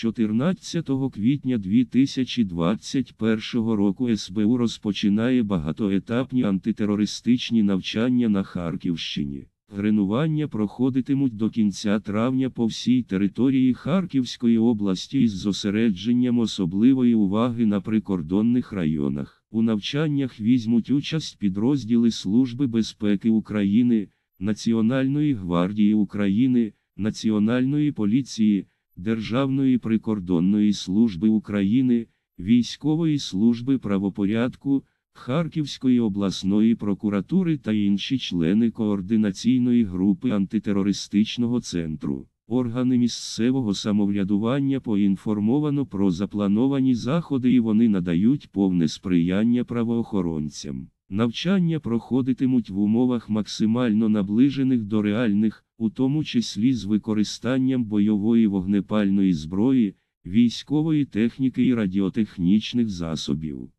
14 квітня 2021 року СБУ розпочинає багатоетапні антитерористичні навчання на Харківщині. Тренування проходитимуть до кінця травня по всій території Харківської області із зосередженням особливої уваги на прикордонних районах. У навчаннях візьмуть участь підрозділи Служби безпеки України, Національної гвардії України, Національної поліції. Державної прикордонної служби України, військової служби правопорядку, Харківської обласної прокуратури та інші члени координаційної групи антитерористичного центру. Органи місцевого самоврядування поінформовано про заплановані заходи і вони надають повне сприяння правоохоронцям. Навчання проходитимуть в умовах максимально наближених до реальних, у тому числі з використанням бойової вогнепальної зброї, військової техніки і радіотехнічних засобів.